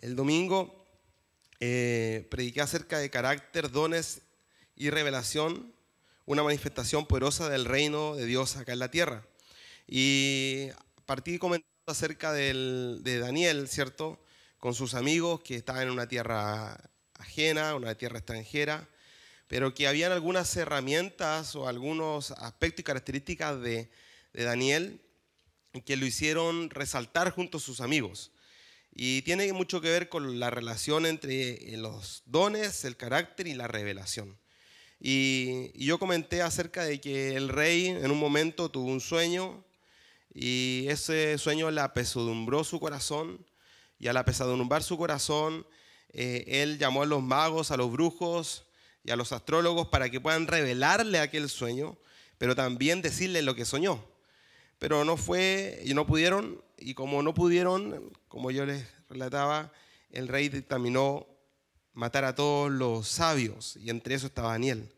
El domingo eh, prediqué acerca de carácter, dones y revelación, una manifestación poderosa del reino de Dios acá en la tierra. Y partí comentando acerca de Daniel, ¿cierto? Con sus amigos que estaban en una tierra ajena, una tierra extranjera, pero que habían algunas herramientas o algunos aspectos y características de Daniel que lo hicieron resaltar junto a sus amigos. Y tiene mucho que ver con la relación entre eh, los dones, el carácter y la revelación. Y, yo comenté acerca de que el rey en un momento tuvo un sueño y ese sueño le apesadumbró su corazón y al apesadumbrar su corazón, eh, él llamó a los magos, a los brujos y a los astrólogos para que puedan revelarle aquel sueño, pero también decirle lo que soñó. Pero no fue, y no pudieron, y como no pudieron, como yo les relataba, el rey dictaminó matar a todos los sabios, y entre eso estaba Daniel.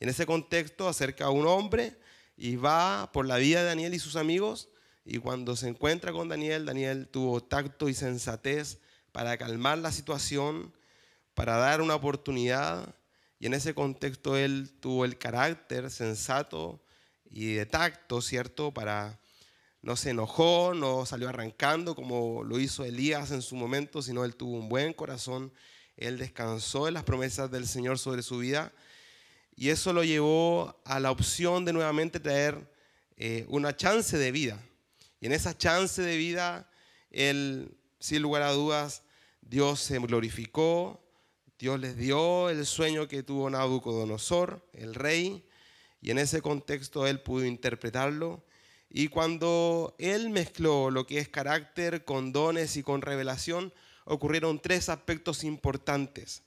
En ese contexto acerca a un hombre y va por la vida de Daniel y sus amigos, y cuando se encuentra con Daniel, Daniel tuvo tacto y sensatez para calmar la situación, para dar una oportunidad, y en ese contexto él tuvo el carácter sensato y de tacto, ¿cierto?, para no se enojó, no salió arrancando como lo hizo Elías en su momento, sino él tuvo un buen corazón, él descansó en las promesas del Señor sobre su vida y eso lo llevó a la opción de nuevamente traer eh, una chance de vida. Y en esa chance de vida, él, sin lugar a dudas, Dios se glorificó, Dios les dio el sueño que tuvo Nabucodonosor, el rey, y en ese contexto él pudo interpretarlo y cuando él mezcló lo que es carácter con dones y con revelación, ocurrieron tres aspectos importantes.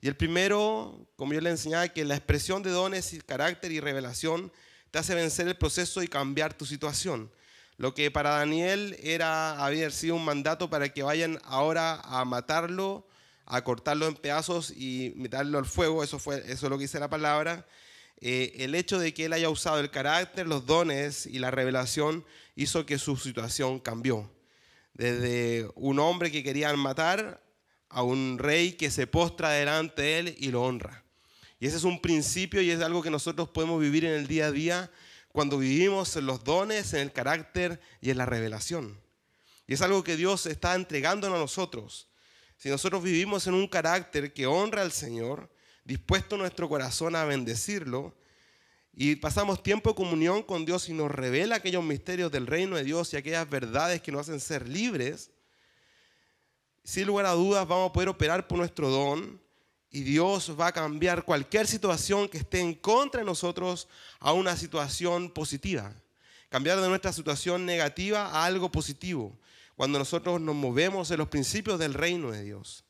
Y el primero, como yo le enseñaba, que la expresión de dones, y carácter y revelación te hace vencer el proceso y cambiar tu situación. Lo que para Daniel era haber sido un mandato para que vayan ahora a matarlo, a cortarlo en pedazos y meterlo al fuego, eso fue eso es lo que dice la palabra. Eh, el hecho de que él haya usado el carácter, los dones y la revelación hizo que su situación cambió. Desde un hombre que querían matar a un rey que se postra delante de él y lo honra. Y ese es un principio y es algo que nosotros podemos vivir en el día a día cuando vivimos en los dones, en el carácter y en la revelación. Y es algo que Dios está entregándonos a nosotros. Si nosotros vivimos en un carácter que honra al Señor, dispuesto nuestro corazón a bendecirlo y pasamos tiempo de comunión con Dios y nos revela aquellos misterios del reino de Dios y aquellas verdades que nos hacen ser libres, sin lugar a dudas vamos a poder operar por nuestro don y Dios va a cambiar cualquier situación que esté en contra de nosotros a una situación positiva. Cambiar de nuestra situación negativa a algo positivo, cuando nosotros nos movemos en los principios del reino de Dios.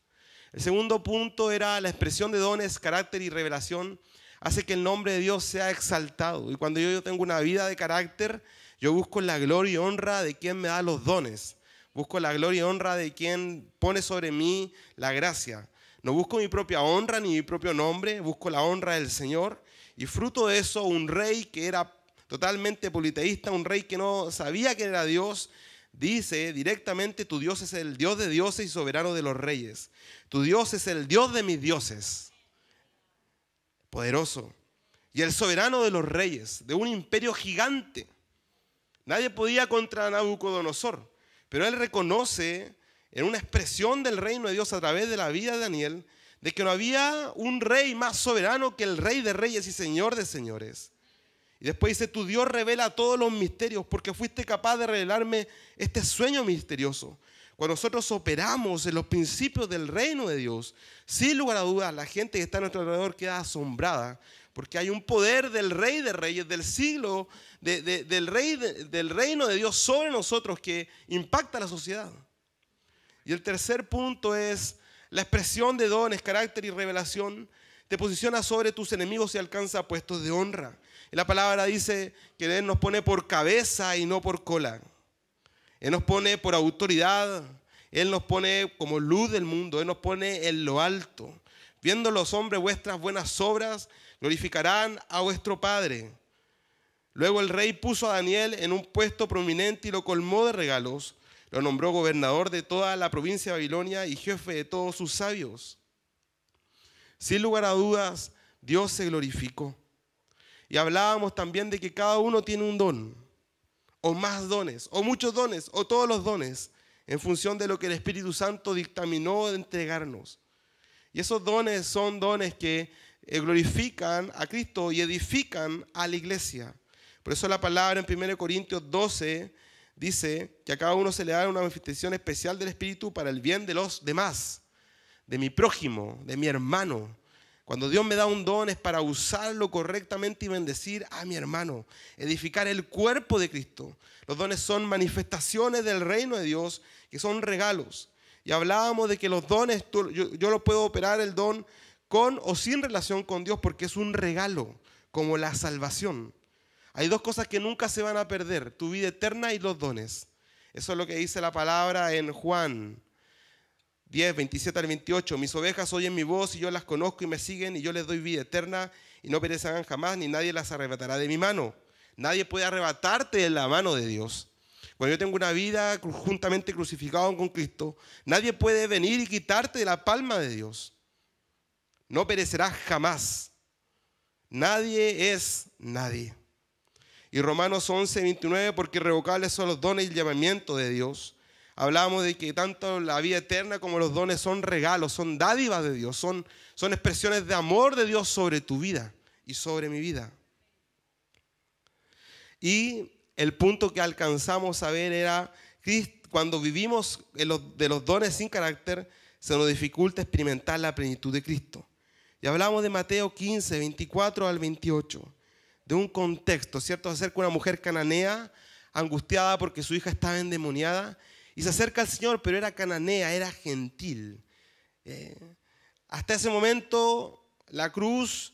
El segundo punto era la expresión de dones, carácter y revelación hace que el nombre de Dios sea exaltado. Y cuando yo, tengo una vida de carácter, yo busco la gloria y honra de quien me da los dones. Busco la gloria y honra de quien pone sobre mí la gracia. No busco mi propia honra ni mi propio nombre, busco la honra del Señor. Y fruto de eso, un rey que era totalmente politeísta, un rey que no sabía que era Dios, dice directamente, tu Dios es el Dios de dioses y soberano de los reyes. Tu Dios es el Dios de mis dioses. Poderoso. Y el soberano de los reyes, de un imperio gigante. Nadie podía contra Nabucodonosor, pero él reconoce en una expresión del reino de Dios a través de la vida de Daniel, de que no había un rey más soberano que el rey de reyes y señor de señores. Y después dice, tu Dios revela todos los misterios porque fuiste capaz de revelarme este sueño misterioso. Cuando nosotros operamos en los principios del reino de Dios, sin lugar a dudas, la gente que está a nuestro alrededor queda asombrada porque hay un poder del Rey de Reyes, del siglo, del, rey del reino de Dios sobre nosotros que impacta la sociedad. Y el tercer punto es la expresión de dones, carácter y revelación te posiciona sobre tus enemigos y alcanza puestos de honra. La palabra dice que Él nos pone por cabeza y no por cola. Él nos pone por autoridad. Él nos pone como luz del mundo. Él nos pone en lo alto. Viendo los hombres vuestras buenas obras, glorificarán a vuestro Padre. Luego el rey puso a Daniel en un puesto prominente y lo colmó de regalos. Lo nombró gobernador de toda la provincia de Babilonia y jefe de todos sus sabios. Sin lugar a dudas, Dios se glorificó. Y hablábamos también de que cada uno tiene un don, o más dones, o muchos dones, o todos los dones, en función de lo que el Espíritu Santo dictaminó de entregarnos. Y esos dones son dones que eh, glorifican a Cristo y edifican a la iglesia. Por eso la palabra en 1 Corintios 12 dice que a cada uno se le da una manifestación especial del Espíritu para el bien de los demás, de mi prójimo, de mi hermano, cuando Dios me da un don es para usarlo correctamente y bendecir a mi hermano, edificar el cuerpo de Cristo. Los dones son manifestaciones del reino de Dios, que son regalos. Y hablábamos de que los dones, yo, yo lo puedo operar el don con o sin relación con Dios porque es un regalo, como la salvación. Hay dos cosas que nunca se van a perder, tu vida eterna y los dones. Eso es lo que dice la palabra en Juan 10, 27 al 28. Mis ovejas oyen mi voz y yo las conozco y me siguen y yo les doy vida eterna y no perecerán jamás ni nadie las arrebatará de mi mano. Nadie puede arrebatarte de la mano de Dios. Cuando yo tengo una vida juntamente crucificado con Cristo, nadie puede venir y quitarte de la palma de Dios. No perecerás jamás. Nadie es nadie. Y Romanos 11, 29, porque irrevocables son los dones y el llamamiento de Dios hablamos de que tanto la vida eterna como los dones son regalos, son dádivas de Dios, son, son expresiones de amor de Dios sobre tu vida y sobre mi vida. Y el punto que alcanzamos a ver era, cuando vivimos de los dones sin carácter, se nos dificulta experimentar la plenitud de Cristo. Y hablamos de Mateo 15, 24 al 28, de un contexto, ¿cierto? Acerca de una mujer cananea angustiada porque su hija estaba endemoniada y se acerca al Señor, pero era cananea, era gentil. Eh, hasta ese momento la cruz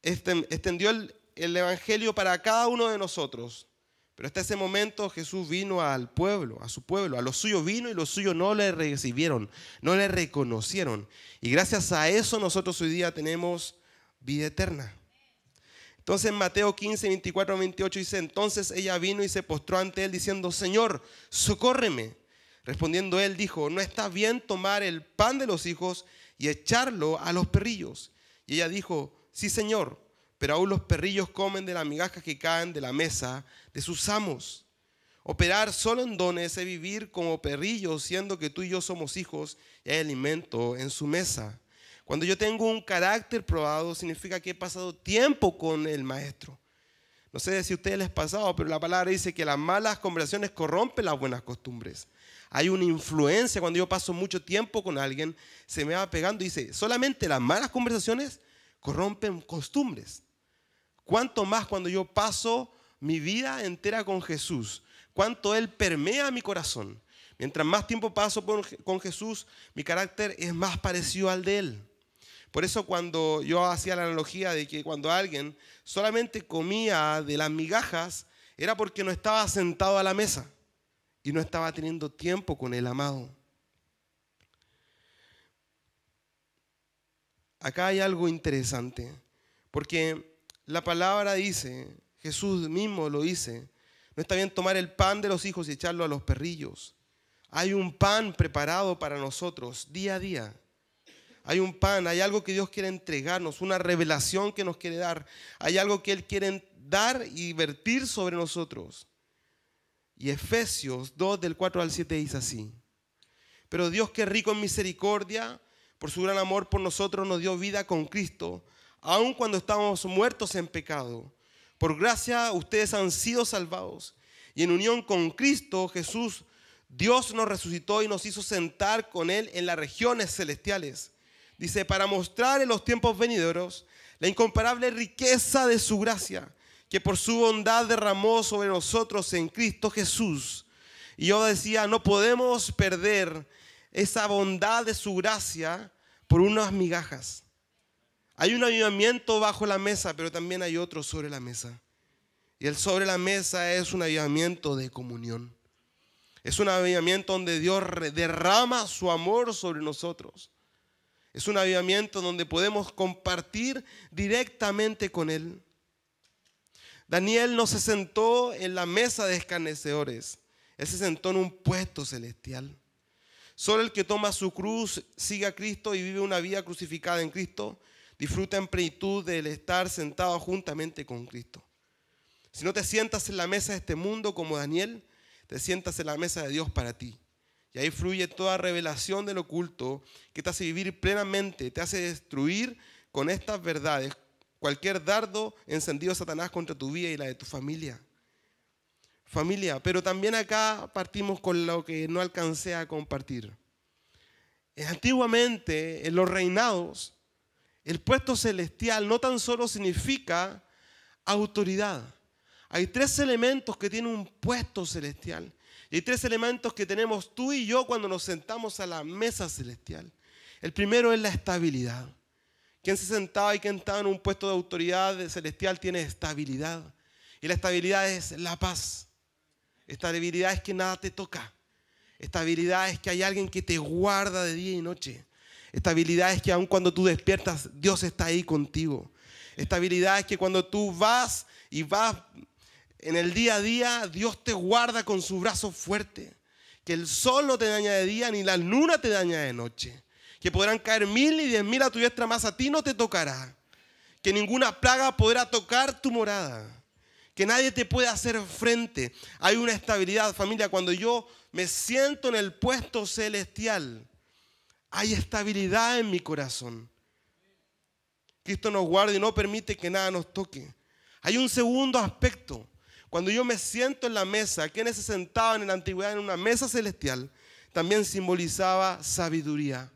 extendió el, el Evangelio para cada uno de nosotros. Pero hasta ese momento Jesús vino al pueblo, a su pueblo, a los suyos vino y los suyos no le recibieron, no le reconocieron. Y gracias a eso nosotros hoy día tenemos vida eterna. Entonces en Mateo 15, 24, 28 dice, entonces ella vino y se postró ante él diciendo, Señor, socórreme. Respondiendo él dijo, no está bien tomar el pan de los hijos y echarlo a los perrillos. Y ella dijo, sí Señor, pero aún los perrillos comen de las migajas que caen de la mesa de sus amos. Operar solo en dones es vivir como perrillos, siendo que tú y yo somos hijos y hay alimento en su mesa. Cuando yo tengo un carácter probado, significa que he pasado tiempo con el maestro. No sé si a ustedes les ha pasado, pero la palabra dice que las malas conversaciones corrompen las buenas costumbres. Hay una influencia cuando yo paso mucho tiempo con alguien, se me va pegando y dice, solamente las malas conversaciones corrompen costumbres. ¿Cuánto más cuando yo paso mi vida entera con Jesús? ¿Cuánto Él permea mi corazón? Mientras más tiempo paso con Jesús, mi carácter es más parecido al de Él. Por eso cuando yo hacía la analogía de que cuando alguien solamente comía de las migajas, era porque no estaba sentado a la mesa y no estaba teniendo tiempo con el amado. Acá hay algo interesante, porque la palabra dice, Jesús mismo lo dice, no está bien tomar el pan de los hijos y echarlo a los perrillos. Hay un pan preparado para nosotros día a día hay un pan, hay algo que Dios quiere entregarnos, una revelación que nos quiere dar, hay algo que Él quiere dar y vertir sobre nosotros. Y Efesios 2 del 4 al 7 dice así, pero Dios que es rico en misericordia, por su gran amor por nosotros nos dio vida con Cristo, aun cuando estábamos muertos en pecado. Por gracia ustedes han sido salvados. Y en unión con Cristo Jesús, Dios nos resucitó y nos hizo sentar con Él en las regiones celestiales Dice, para mostrar en los tiempos venideros la incomparable riqueza de su gracia, que por su bondad derramó sobre nosotros en Cristo Jesús. Y yo decía, no podemos perder esa bondad de su gracia por unas migajas. Hay un avivamiento bajo la mesa, pero también hay otro sobre la mesa. Y el sobre la mesa es un avivamiento de comunión. Es un avivamiento donde Dios derrama su amor sobre nosotros. Es un avivamiento donde podemos compartir directamente con Él. Daniel no se sentó en la mesa de escarnecedores, Él se sentó en un puesto celestial. Solo el que toma su cruz, sigue a Cristo y vive una vida crucificada en Cristo, disfruta en plenitud del estar sentado juntamente con Cristo. Si no te sientas en la mesa de este mundo como Daniel, te sientas en la mesa de Dios para ti. Y ahí fluye toda revelación del oculto que te hace vivir plenamente, te hace destruir con estas verdades cualquier dardo encendido Satanás contra tu vida y la de tu familia. Familia, pero también acá partimos con lo que no alcancé a compartir. Eh, antiguamente, en los reinados, el puesto celestial no tan solo significa autoridad. Hay tres elementos que tiene un puesto celestial. Y hay tres elementos que tenemos tú y yo cuando nos sentamos a la mesa celestial. El primero es la estabilidad. Quien se sentaba y quien estaba en un puesto de autoridad celestial tiene estabilidad. Y la estabilidad es la paz. Estabilidad es que nada te toca. Estabilidad es que hay alguien que te guarda de día y noche. Estabilidad es que aun cuando tú despiertas, Dios está ahí contigo. Estabilidad es que cuando tú vas y vas en el día a día Dios te guarda con su brazo fuerte. Que el sol no te daña de día ni la luna te daña de noche. Que podrán caer mil y diez mil a tu diestra más a ti no te tocará. Que ninguna plaga podrá tocar tu morada. Que nadie te pueda hacer frente. Hay una estabilidad, familia. Cuando yo me siento en el puesto celestial, hay estabilidad en mi corazón. Cristo nos guarda y no permite que nada nos toque. Hay un segundo aspecto cuando yo me siento en la mesa, quienes se sentaban en la antigüedad en una mesa celestial, también simbolizaba sabiduría.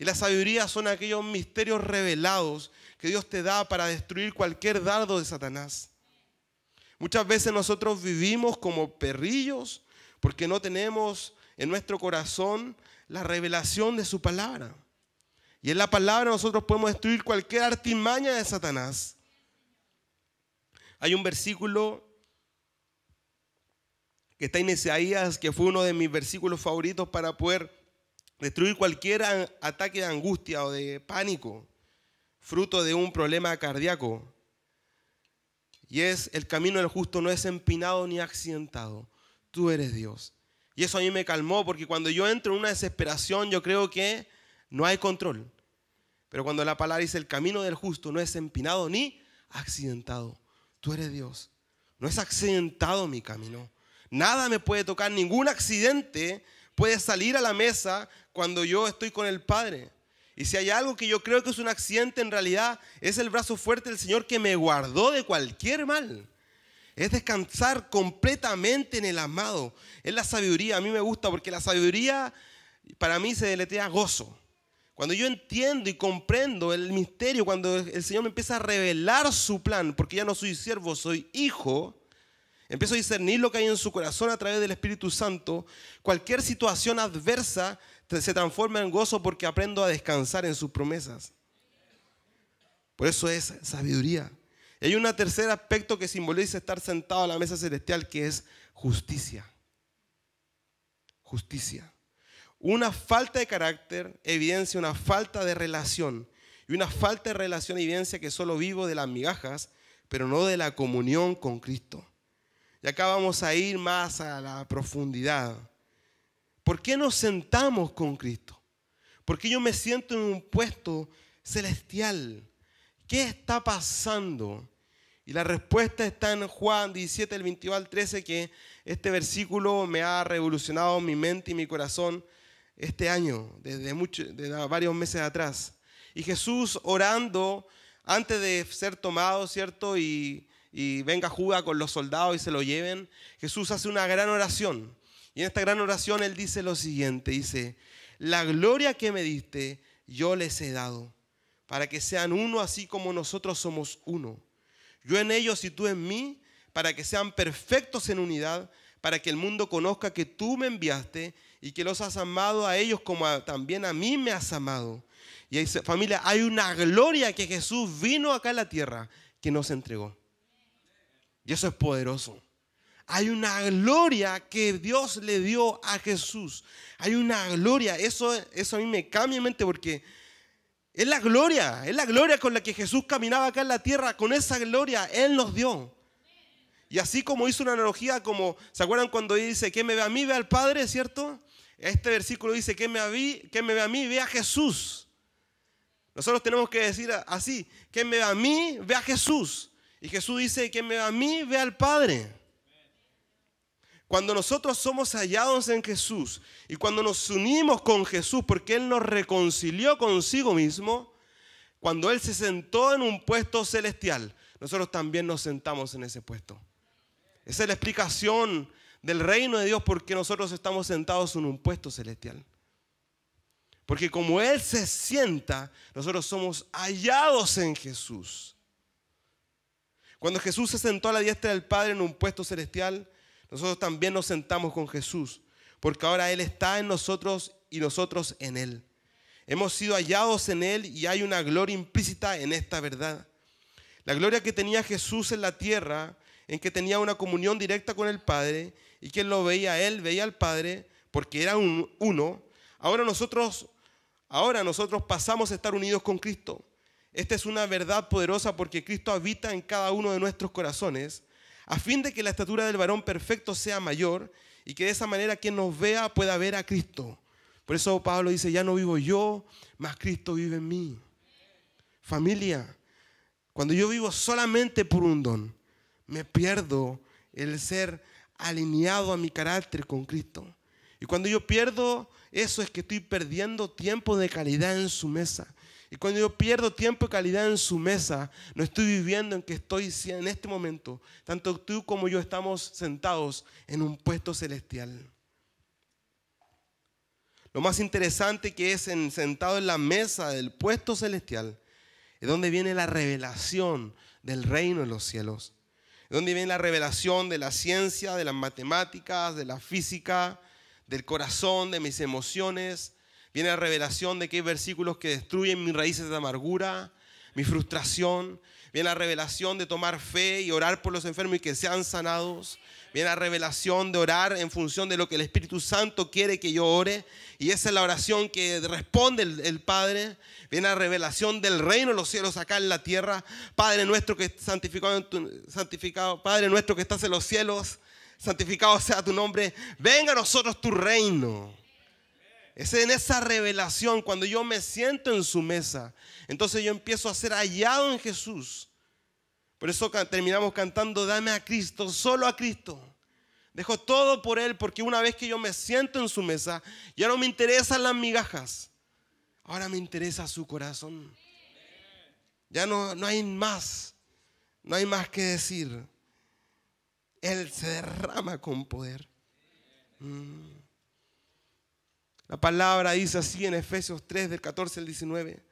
Y la sabiduría son aquellos misterios revelados que Dios te da para destruir cualquier dardo de Satanás. Muchas veces nosotros vivimos como perrillos porque no tenemos en nuestro corazón la revelación de su palabra. Y en la palabra nosotros podemos destruir cualquier artimaña de Satanás. Hay un versículo que está en Isaías, que fue uno de mis versículos favoritos para poder destruir cualquier ataque de angustia o de pánico, fruto de un problema cardíaco. Y es, el camino del justo no es empinado ni accidentado. Tú eres Dios. Y eso a mí me calmó, porque cuando yo entro en una desesperación, yo creo que no hay control. Pero cuando la palabra dice, el camino del justo no es empinado ni accidentado. Tú eres Dios. No es accidentado mi camino. Nada me puede tocar, ningún accidente puede salir a la mesa cuando yo estoy con el Padre. Y si hay algo que yo creo que es un accidente, en realidad es el brazo fuerte del Señor que me guardó de cualquier mal. Es descansar completamente en el amado. Es la sabiduría. A mí me gusta porque la sabiduría para mí se deletea gozo. Cuando yo entiendo y comprendo el misterio, cuando el Señor me empieza a revelar su plan, porque ya no soy siervo, soy hijo, Empiezo a discernir lo que hay en su corazón a través del Espíritu Santo. Cualquier situación adversa se transforma en gozo porque aprendo a descansar en sus promesas. Por eso es sabiduría. Y hay un tercer aspecto que simboliza estar sentado a la mesa celestial que es justicia. Justicia. Una falta de carácter evidencia una falta de relación. Y una falta de relación evidencia que solo vivo de las migajas, pero no de la comunión con Cristo. Y acá vamos a ir más a la profundidad. ¿Por qué nos sentamos con Cristo? ¿Por qué yo me siento en un puesto celestial? ¿Qué está pasando? Y la respuesta está en Juan 17, el 21 al 13, que este versículo me ha revolucionado mi mente y mi corazón este año, desde, desde varios meses atrás. Y Jesús orando antes de ser tomado, ¿cierto? Y y venga jugar con los soldados y se lo lleven, Jesús hace una gran oración. Y en esta gran oración él dice lo siguiente, dice, la gloria que me diste yo les he dado, para que sean uno así como nosotros somos uno. Yo en ellos y tú en mí, para que sean perfectos en unidad, para que el mundo conozca que tú me enviaste y que los has amado a ellos como también a mí me has amado. Y dice, familia, hay una gloria que Jesús vino acá a la tierra que nos entregó. Y eso es poderoso. Hay una gloria que Dios le dio a Jesús. Hay una gloria. Eso, eso a mí me cambia en mente porque es la gloria. Es la gloria con la que Jesús caminaba acá en la tierra. Con esa gloria Él nos dio. Y así como hizo una analogía, como, ¿se acuerdan cuando dice, que me ve a mí, ve al Padre, ¿cierto? Este versículo dice, que me, me ve a mí, ve a Jesús. Nosotros tenemos que decir así, que me ve a mí, ve a Jesús. Y Jesús dice, que me a mí ve al Padre. Cuando nosotros somos hallados en Jesús y cuando nos unimos con Jesús porque Él nos reconcilió consigo mismo, cuando Él se sentó en un puesto celestial, nosotros también nos sentamos en ese puesto. Esa es la explicación del reino de Dios porque nosotros estamos sentados en un puesto celestial. Porque como Él se sienta, nosotros somos hallados en Jesús. Cuando Jesús se sentó a la diestra del Padre en un puesto celestial, nosotros también nos sentamos con Jesús, porque ahora Él está en nosotros y nosotros en Él. Hemos sido hallados en Él y hay una gloria implícita en esta verdad. La gloria que tenía Jesús en la tierra, en que tenía una comunión directa con el Padre, y quien lo veía a Él veía al Padre, porque era uno, ahora nosotros, ahora nosotros pasamos a estar unidos con Cristo. Esta es una verdad poderosa porque Cristo habita en cada uno de nuestros corazones, a fin de que la estatura del varón perfecto sea mayor y que de esa manera quien nos vea pueda ver a Cristo. Por eso Pablo dice, ya no vivo yo, mas Cristo vive en mí. Familia, cuando yo vivo solamente por un don, me pierdo el ser alineado a mi carácter con Cristo. Y cuando yo pierdo eso es que estoy perdiendo tiempo de calidad en su mesa. Y cuando yo pierdo tiempo y calidad en su mesa, no estoy viviendo en que estoy en este momento. Tanto tú como yo estamos sentados en un puesto celestial. Lo más interesante que es sentado en la mesa del puesto celestial es donde viene la revelación del reino de los cielos. Es donde viene la revelación de la ciencia, de las matemáticas, de la física, del corazón, de mis emociones, Viene la revelación de que hay versículos que destruyen mis raíces de amargura, mi frustración. Viene la revelación de tomar fe y orar por los enfermos y que sean sanados. Viene la revelación de orar en función de lo que el Espíritu Santo quiere que yo ore. Y esa es la oración que responde el, Padre. Viene la revelación del reino de los cielos acá en la tierra. Padre nuestro que santificado, santificado, Padre nuestro que estás en los cielos, santificado sea tu nombre. Venga a nosotros tu reino. Es en esa revelación cuando yo me siento en su mesa. Entonces yo empiezo a ser hallado en Jesús. Por eso terminamos cantando, dame a Cristo, solo a Cristo. Dejo todo por Él porque una vez que yo me siento en su mesa, ya no me interesan las migajas. Ahora me interesa su corazón. Ya no, no hay más. No hay más que decir. Él se derrama con poder. Mm. La palabra dice así en Efesios 3 del 14 al 19.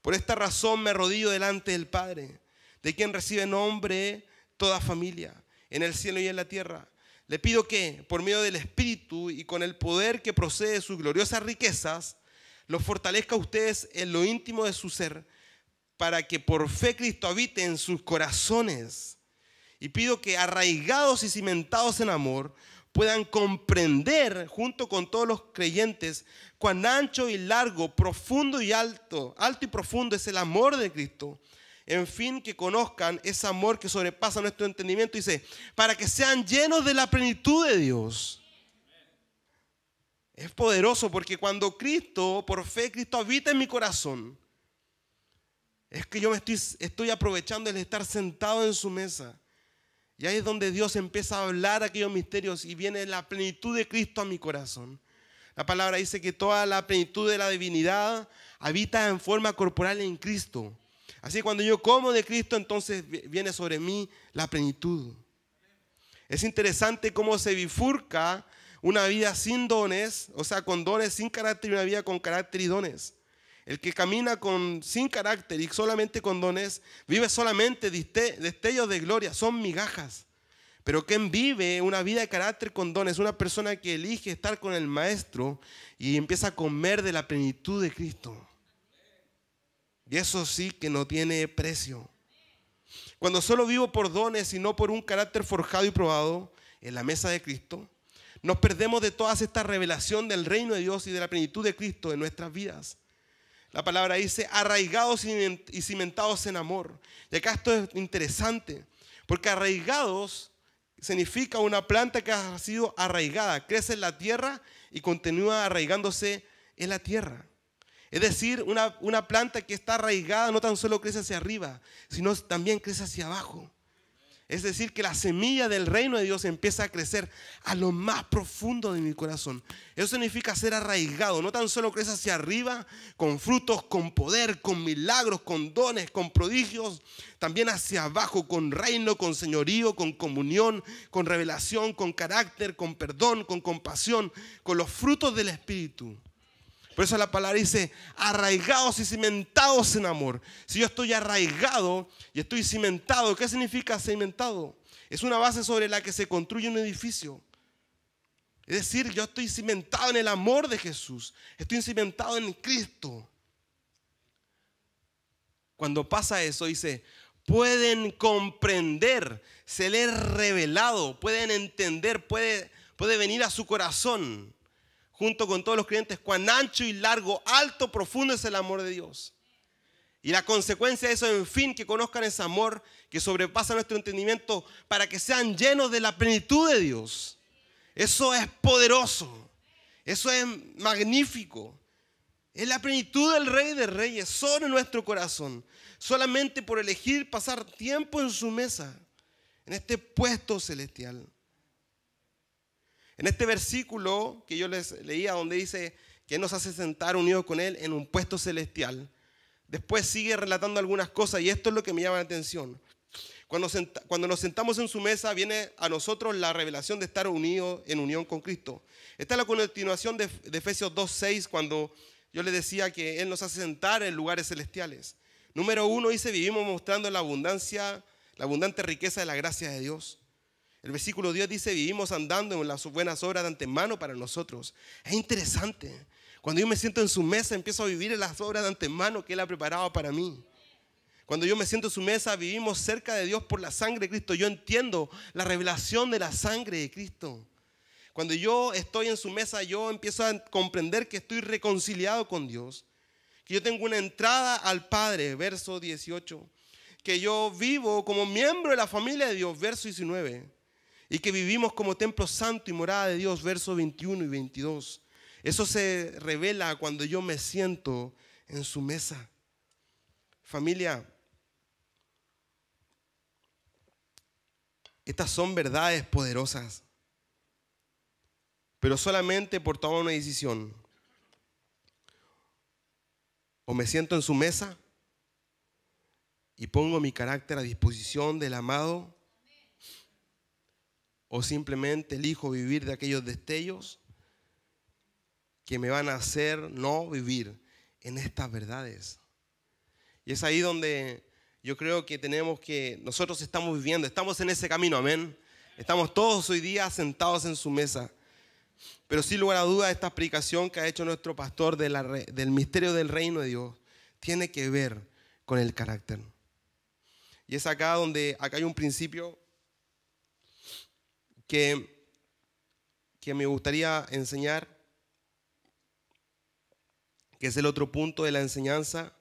Por esta razón me arrodillo delante del Padre, de quien recibe nombre toda familia, en el cielo y en la tierra. Le pido que, por medio del Espíritu y con el poder que procede de sus gloriosas riquezas, los fortalezca a ustedes en lo íntimo de su ser, para que por fe Cristo habite en sus corazones. Y pido que, arraigados y cimentados en amor, puedan comprender junto con todos los creyentes cuán ancho y largo, profundo y alto, alto y profundo es el amor de Cristo. En fin, que conozcan ese amor que sobrepasa nuestro entendimiento, y dice, para que sean llenos de la plenitud de Dios. Es poderoso porque cuando Cristo, por fe, Cristo habita en mi corazón, es que yo me estoy, estoy aprovechando el estar sentado en su mesa y ahí es donde Dios empieza a hablar aquellos misterios y viene la plenitud de Cristo a mi corazón. La palabra dice que toda la plenitud de la divinidad habita en forma corporal en Cristo. Así que cuando yo como de Cristo, entonces viene sobre mí la plenitud. Es interesante cómo se bifurca una vida sin dones, o sea, con dones sin carácter y una vida con carácter y dones. El que camina con, sin carácter y solamente con dones, vive solamente destellos de gloria, son migajas. Pero quien vive una vida de carácter con dones, una persona que elige estar con el Maestro y empieza a comer de la plenitud de Cristo. Y eso sí que no tiene precio. Cuando solo vivo por dones y no por un carácter forjado y probado en la mesa de Cristo, nos perdemos de toda esta revelación del reino de Dios y de la plenitud de Cristo en nuestras vidas. La palabra dice arraigados y cimentados en amor. Y acá esto es interesante, porque arraigados significa una planta que ha sido arraigada, crece en la tierra y continúa arraigándose en la tierra. Es decir, una, una planta que está arraigada no tan solo crece hacia arriba, sino también crece hacia abajo. Es decir, que la semilla del reino de Dios empieza a crecer a lo más profundo de mi corazón. Eso significa ser arraigado. No tan solo crece hacia arriba con frutos, con poder, con milagros, con dones, con prodigios. También hacia abajo con reino, con señorío, con comunión, con revelación, con carácter, con perdón, con compasión, con los frutos del Espíritu. Por eso la palabra dice, arraigados y cimentados en amor. Si yo estoy arraigado y estoy cimentado, ¿qué significa cimentado? Es una base sobre la que se construye un edificio. Es decir, yo estoy cimentado en el amor de Jesús. Estoy cimentado en Cristo. Cuando pasa eso, dice, pueden comprender, se le ha revelado, pueden entender, puede, puede venir a su corazón junto con todos los creyentes, cuán ancho y largo, alto, profundo es el amor de Dios. Y la consecuencia de eso, en fin, que conozcan ese amor que sobrepasa nuestro entendimiento para que sean llenos de la plenitud de Dios. Eso es poderoso. Eso es magnífico. Es la plenitud del Rey de Reyes, solo en nuestro corazón. Solamente por elegir pasar tiempo en su mesa, en este puesto celestial. En este versículo que yo les leía, donde dice que nos hace sentar unidos con Él en un puesto celestial, después sigue relatando algunas cosas y esto es lo que me llama la atención. Cuando, nos sentamos en su mesa viene a nosotros la revelación de estar unidos en unión con Cristo. Esta es la continuación de, Efesios 2.6 cuando yo les decía que Él nos hace sentar en lugares celestiales. Número uno dice, vivimos mostrando la abundancia, la abundante riqueza de la gracia de Dios. El versículo 10 dice, vivimos andando en las buenas obras de antemano para nosotros. Es interesante. Cuando yo me siento en su mesa, empiezo a vivir en las obras de antemano que Él ha preparado para mí. Cuando yo me siento en su mesa, vivimos cerca de Dios por la sangre de Cristo. Yo entiendo la revelación de la sangre de Cristo. Cuando yo estoy en su mesa, yo empiezo a comprender que estoy reconciliado con Dios, que yo tengo una entrada al Padre, verso 18, que yo vivo como miembro de la familia de Dios, verso 19 y que vivimos como templo santo y morada de Dios, versos 21 y 22. Eso se revela cuando yo me siento en su mesa. Familia, estas son verdades poderosas, pero solamente por tomar una decisión. O me siento en su mesa y pongo mi carácter a disposición del amado o simplemente elijo vivir de aquellos destellos que me van a hacer no vivir en estas verdades. Y es ahí donde yo creo que tenemos que, nosotros estamos viviendo, estamos en ese camino, amén. Estamos todos hoy día sentados en su mesa. Pero sin lugar a duda, esta explicación que ha hecho nuestro pastor del misterio del reino de Dios tiene que ver con el carácter. Y es acá donde, acá hay un principio que, me gustaría enseñar, que es el otro punto de la enseñanza.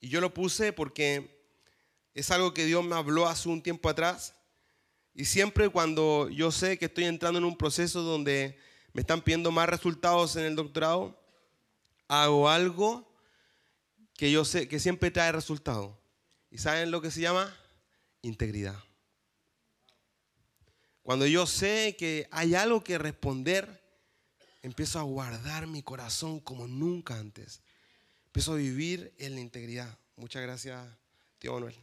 Y yo lo puse porque es algo que Dios me habló hace un tiempo atrás. Y siempre cuando yo sé que estoy entrando en un proceso donde me están pidiendo más resultados en el doctorado, hago algo que yo sé que siempre trae resultados. ¿Y saben lo que se llama? Integridad. Cuando yo sé que hay algo que responder, empiezo a guardar mi corazón como nunca antes. Empiezo a vivir en la integridad. Muchas gracias, tío Manuel.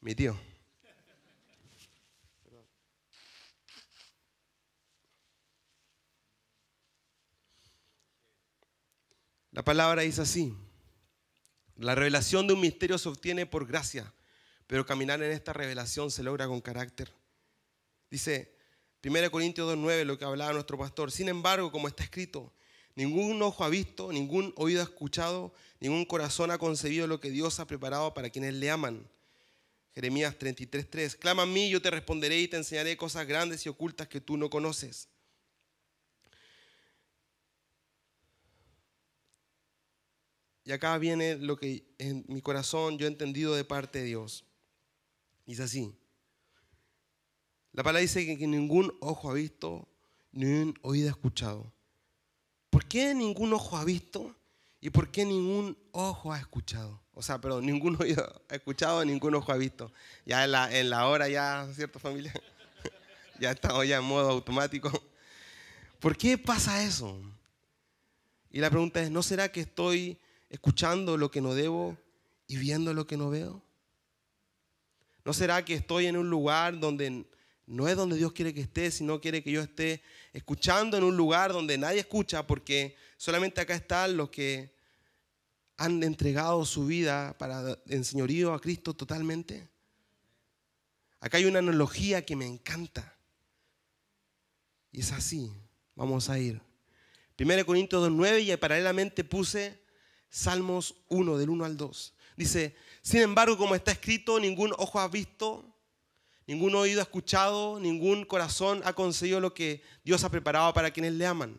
Mi tío. La palabra dice así. La revelación de un misterio se obtiene por gracia, pero caminar en esta revelación se logra con carácter. Dice 1 Corintios 2.9, lo que hablaba nuestro pastor. Sin embargo, como está escrito, ningún ojo ha visto, ningún oído ha escuchado, ningún corazón ha concebido lo que Dios ha preparado para quienes le aman. Jeremías 33.3, clama a mí, yo te responderé y te enseñaré cosas grandes y ocultas que tú no conoces. Y acá viene lo que en mi corazón yo he entendido de parte de Dios. Dice así, la palabra dice que, ningún ojo ha visto, ni oído ha escuchado. ¿Por qué ningún ojo ha visto y por qué ningún ojo ha escuchado? O sea, perdón, ningún oído ha escuchado, ningún ojo ha visto. Ya en la, en la hora, ya, ¿cierto familia? ya está ya en modo automático. ¿Por qué pasa eso? Y la pregunta es, ¿no será que estoy escuchando lo que no debo y viendo lo que no veo? ¿No será que estoy en un lugar donde no es donde Dios quiere que esté, sino quiere que yo esté escuchando en un lugar donde nadie escucha, porque solamente acá están los que han entregado su vida para enseñorío a Cristo totalmente. Acá hay una analogía que me encanta. Y es así. Vamos a ir. 1 Corintios 2.9 y paralelamente puse Salmos 1 del 1 al 2. Dice, sin embargo, como está escrito, ningún ojo ha visto Ningún oído ha escuchado, ningún corazón ha conseguido lo que Dios ha preparado para quienes le aman.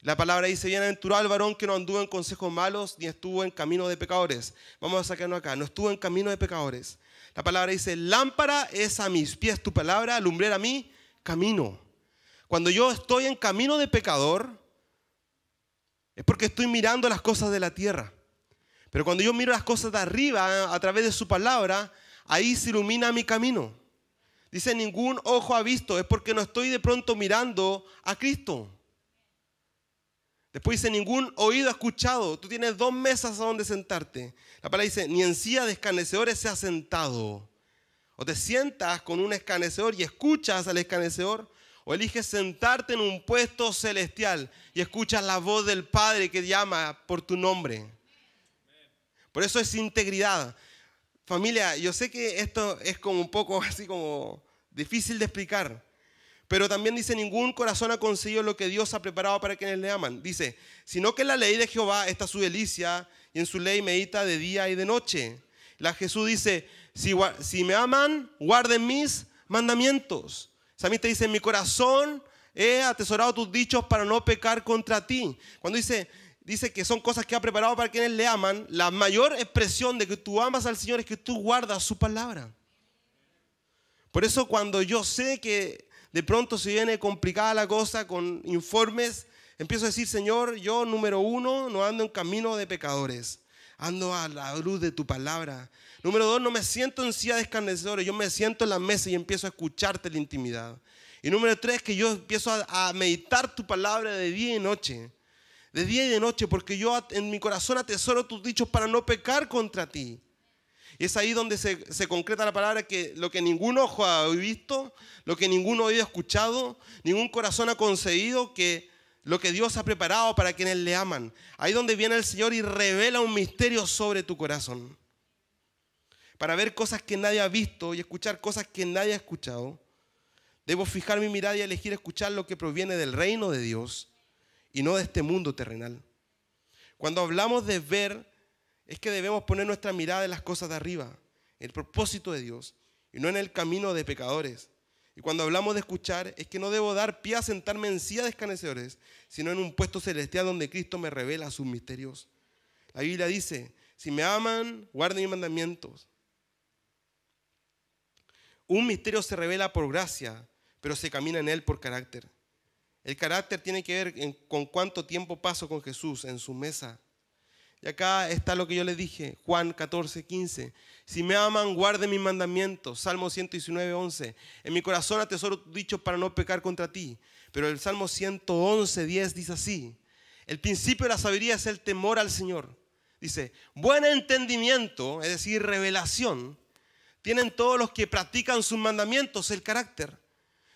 La palabra dice, bienaventurado al varón que no anduvo en consejos malos, ni estuvo en camino de pecadores. Vamos a sacarnos acá, no estuvo en camino de pecadores. La palabra dice, lámpara es a mis pies tu palabra, lumbrera a mí camino. Cuando yo estoy en camino de pecador, es porque estoy mirando las cosas de la tierra. Pero cuando yo miro las cosas de arriba, a través de su palabra, ahí se ilumina mi camino. Dice, ningún ojo ha visto, es porque no estoy de pronto mirando a Cristo. Después dice, ningún oído ha escuchado, tú tienes dos mesas a donde sentarte. La palabra dice, ni en de escanecedores se ha sentado. O te sientas con un escanecedor y escuchas al escanecedor. o eliges sentarte en un puesto celestial y escuchas la voz del Padre que llama por tu nombre. Por eso es integridad. Familia, yo sé que esto es como un poco así como difícil de explicar, pero también dice, ningún corazón ha conseguido lo que Dios ha preparado para quienes le aman. Dice, sino que la ley de Jehová está su delicia y en su ley medita de día y de noche. La Jesús dice, si, si me aman, guarden mis mandamientos. te dice, mi corazón he atesorado tus dichos para no pecar contra ti. Cuando dice, dice que son cosas que ha preparado para quienes le aman, la mayor expresión de que tú amas al Señor es que tú guardas su palabra. Por eso cuando yo sé que de pronto se viene complicada la cosa con informes, empiezo a decir, Señor, yo número uno, no ando en camino de pecadores, ando a la luz de tu palabra. Número dos, no me siento en silla de escarnecedores, yo me siento en la mesa y empiezo a escucharte la intimidad. Y número tres, que yo empiezo a meditar tu palabra de día y noche de día y de noche, porque yo en mi corazón atesoro tus dichos para no pecar contra ti. Y es ahí donde se, concreta la palabra que lo que ningún ojo ha visto, lo que ningún oído ha escuchado, ningún corazón ha conseguido, que lo que Dios ha preparado para quienes le aman. Ahí donde viene el Señor y revela un misterio sobre tu corazón. Para ver cosas que nadie ha visto y escuchar cosas que nadie ha escuchado, debo fijar mi mirada y elegir escuchar lo que proviene del reino de Dios y no de este mundo terrenal. Cuando hablamos de ver, es que debemos poner nuestra mirada en las cosas de arriba, en el propósito de Dios, y no en el camino de pecadores. Y cuando hablamos de escuchar, es que no debo dar pie a sentarme en silla de escanecedores, sino en un puesto celestial donde Cristo me revela sus misterios. La Biblia dice, si me aman, guarden mis mandamientos. Un misterio se revela por gracia, pero se camina en él por carácter. El carácter tiene que ver con cuánto tiempo paso con Jesús en su mesa. Y acá está lo que yo le dije, Juan 14, 15. Si me aman, guarden mis mandamientos. Salmo 119, 11. En mi corazón atesoro tesoro dicho para no pecar contra ti. Pero el Salmo 111, 10 dice así. El principio de la sabiduría es el temor al Señor. Dice, buen entendimiento, es decir, revelación, tienen todos los que practican sus mandamientos, el carácter.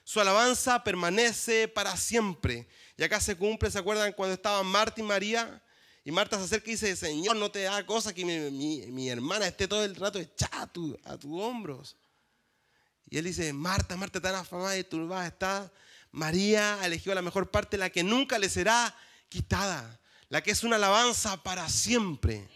Su alabanza permanece para siempre. Y acá se cumple, ¿se acuerdan cuando estaban Marta y María? Y Marta se acerca y dice, Señor, no te da cosa que mi, hermana esté todo el rato echada a, a tus hombros. Y él dice, Marta, Marta, tan afamada y turbada está. María elegido la mejor parte, la que nunca le será quitada, la que es una alabanza para siempre.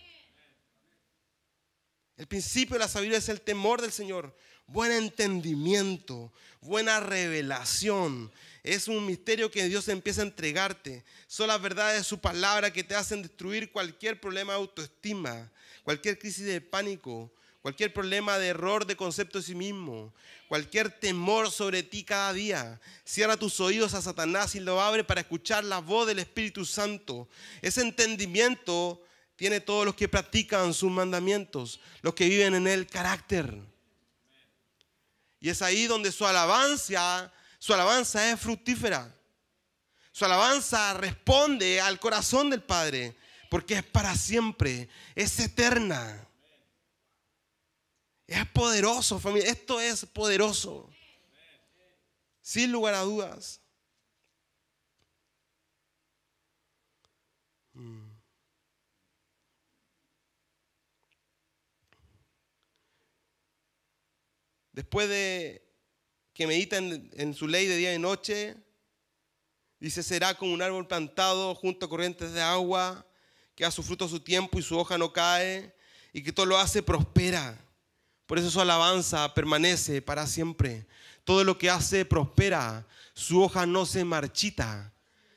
El principio de la sabiduría es el temor del Señor buen entendimiento, buena revelación. Es un misterio que Dios empieza a entregarte. Son las verdades de su palabra que te hacen destruir cualquier problema de autoestima, cualquier crisis de pánico, cualquier problema de error de concepto de sí mismo, cualquier temor sobre ti cada día. Cierra tus oídos a Satanás y lo abre para escuchar la voz del Espíritu Santo. Ese entendimiento tiene todos los que practican sus mandamientos, los que viven en el carácter. Y es ahí donde su alabanza, su alabanza es fructífera. Su alabanza responde al corazón del Padre, porque es para siempre, es eterna. Es poderoso, familia. Esto es poderoso. Sin lugar a dudas. Después de que medita en su ley de día y noche, dice, será como un árbol plantado junto a corrientes de agua, que da su fruto a su tiempo y su hoja no cae, y que todo lo hace prospera. Por eso su alabanza permanece para siempre. Todo lo que hace prospera, su hoja no se marchita.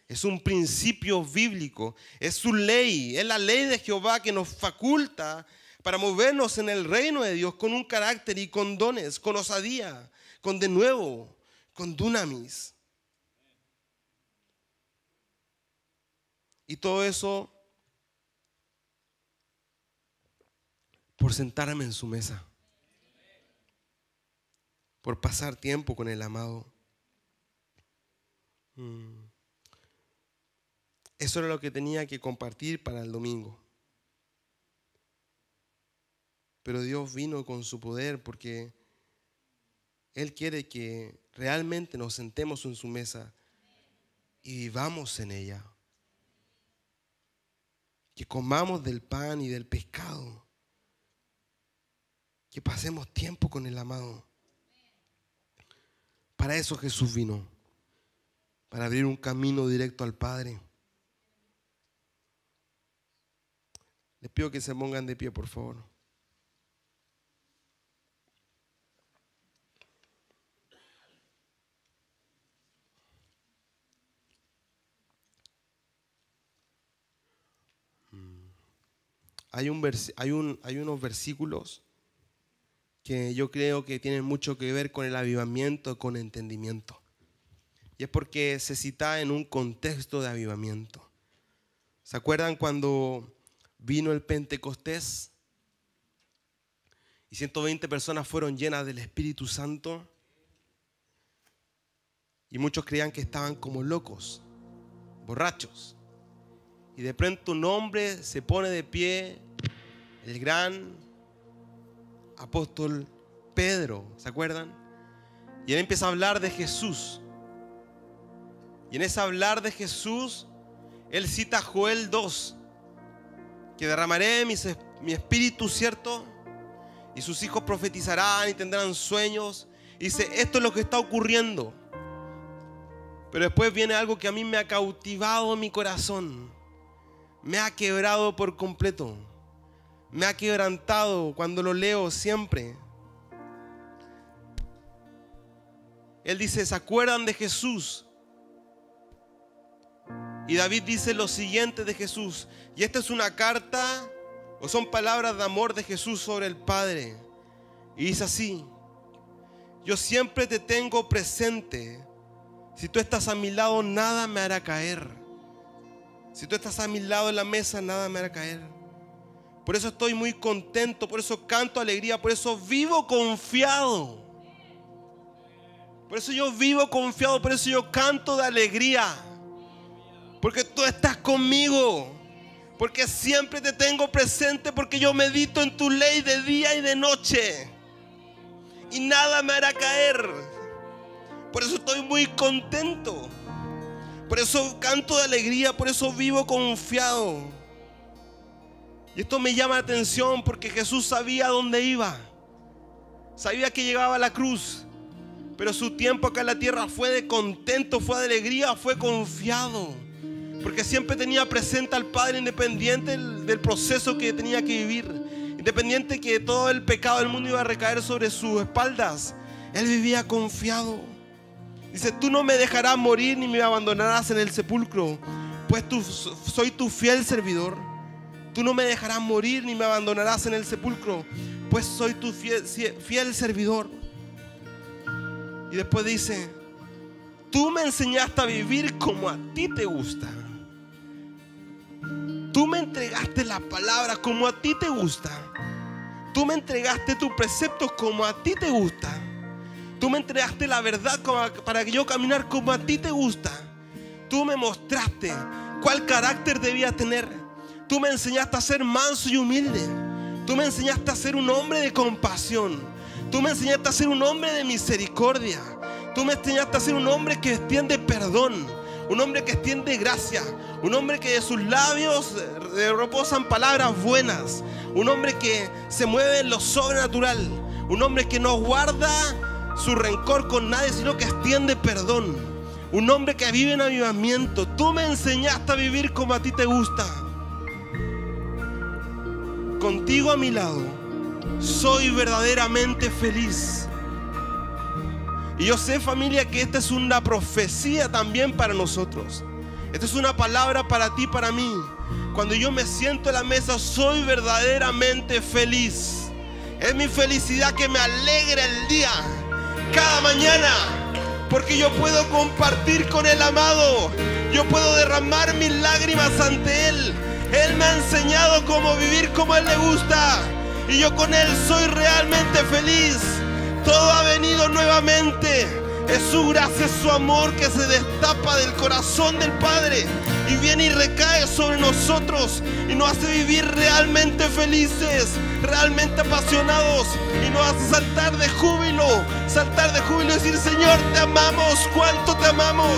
Es un principio bíblico, es su ley, es la ley de Jehová que nos faculta para movernos en el reino de Dios con un carácter y con dones, con osadía, con de nuevo, con dunamis. Y todo eso por sentarme en su mesa, por pasar tiempo con el amado. Mm. Eso era lo que tenía que compartir para el domingo pero Dios vino con su poder porque Él quiere que realmente nos sentemos en su mesa y vivamos en ella. Que comamos del pan y del pescado. Que pasemos tiempo con el amado. Para eso Jesús vino. Para abrir un camino directo al Padre. Les pido que se pongan de pie, por favor. hay, un hay, un, hay unos versículos que yo creo que tienen mucho que ver con el avivamiento, con entendimiento. Y es porque se cita en un contexto de avivamiento. ¿Se acuerdan cuando vino el Pentecostés y 120 personas fueron llenas del Espíritu Santo? Y muchos creían que estaban como locos, borrachos. Y de pronto un hombre se pone de pie, el gran apóstol Pedro, ¿se acuerdan? Y él empieza a hablar de Jesús. Y en ese hablar de Jesús, él cita a Joel 2, que derramaré mi espíritu, ¿cierto? Y sus hijos profetizarán y tendrán sueños. Y dice, esto es lo que está ocurriendo. Pero después viene algo que a mí me ha cautivado mi corazón me ha quebrado por completo. Me ha quebrantado cuando lo leo siempre. Él dice, ¿se acuerdan de Jesús? Y David dice lo siguiente de Jesús. Y esta es una carta o son palabras de amor de Jesús sobre el Padre. Y dice así, yo siempre te tengo presente. Si tú estás a mi lado, nada me hará caer. Si tú estás a mi lado en la mesa, nada me hará caer. Por eso estoy muy contento, por eso canto alegría, por eso vivo confiado. Por eso yo vivo confiado, por eso yo canto de alegría. Porque tú estás conmigo. Porque siempre te tengo presente, porque yo medito en tu ley de día y de noche. Y nada me hará caer. Por eso estoy muy contento. Por eso canto de alegría, por eso vivo confiado. Y esto me llama la atención porque Jesús sabía dónde iba. Sabía que llegaba a la cruz. Pero su tiempo acá en la tierra fue de contento, fue de alegría, fue confiado. Porque siempre tenía presente al Padre independiente del proceso que tenía que vivir. Independiente que todo el pecado del mundo iba a recaer sobre sus espaldas. Él vivía confiado. Dice, tú no me dejarás morir ni me abandonarás en el sepulcro, pues tú, soy tu fiel servidor. Tú no me dejarás morir ni me abandonarás en el sepulcro, pues soy tu fiel, fiel servidor. Y después dice, tú me enseñaste a vivir como a ti te gusta. Tú me entregaste la palabra como a ti te gusta. Tú me entregaste tus preceptos como a ti te gusta. Tú me entregaste la verdad para que yo caminar como a ti te gusta. Tú me mostraste cuál carácter debía tener. Tú me enseñaste a ser manso y humilde. Tú me enseñaste a ser un hombre de compasión. Tú me enseñaste a ser un hombre de misericordia. Tú me enseñaste a ser un hombre que extiende perdón. Un hombre que extiende gracia. Un hombre que de sus labios eh, reposan palabras buenas. Un hombre que se mueve en lo sobrenatural. Un hombre que nos guarda su rencor con nadie, sino que extiende perdón. Un hombre que vive en avivamiento. Tú me enseñaste a vivir como a ti te gusta. Contigo a mi lado, soy verdaderamente feliz. Y yo sé familia que esta es una profecía también para nosotros. Esta es una palabra para ti, para mí. Cuando yo me siento en la mesa, soy verdaderamente feliz. Es mi felicidad que me alegra el día cada mañana. Porque yo puedo compartir con el amado. Yo puedo derramar mis lágrimas ante Él. Él me ha enseñado cómo vivir como Él le gusta. Y yo con Él soy realmente feliz. Todo ha venido nuevamente. Es su gracia, es su amor que se destapa del corazón del Padre y viene y recae sobre nosotros y nos hace vivir realmente felices, realmente apasionados y nos hace saltar de júbilo, saltar de júbilo y decir, Señor, te amamos, cuánto te amamos.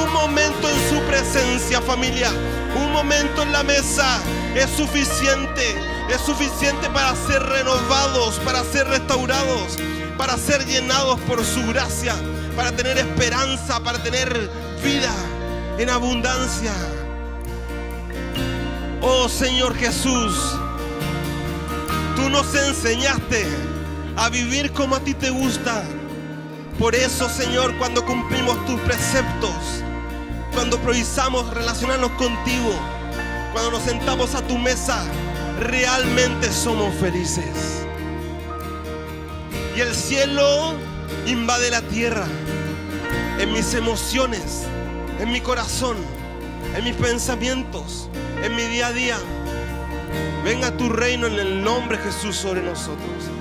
Un momento en su presencia familia, un momento en la mesa es suficiente, es suficiente para ser renovados, para ser restaurados para ser llenados por su gracia, para tener esperanza, para tener vida en abundancia. Oh Señor Jesús, tú nos enseñaste a vivir como a ti te gusta. Por eso, Señor, cuando cumplimos tus preceptos, cuando provisamos relacionarnos contigo, cuando nos sentamos a tu mesa, realmente somos felices. Y el cielo invade la tierra. En mis emociones, en mi corazón, en mis pensamientos, en mi día a día. Venga tu reino en el nombre de Jesús sobre nosotros.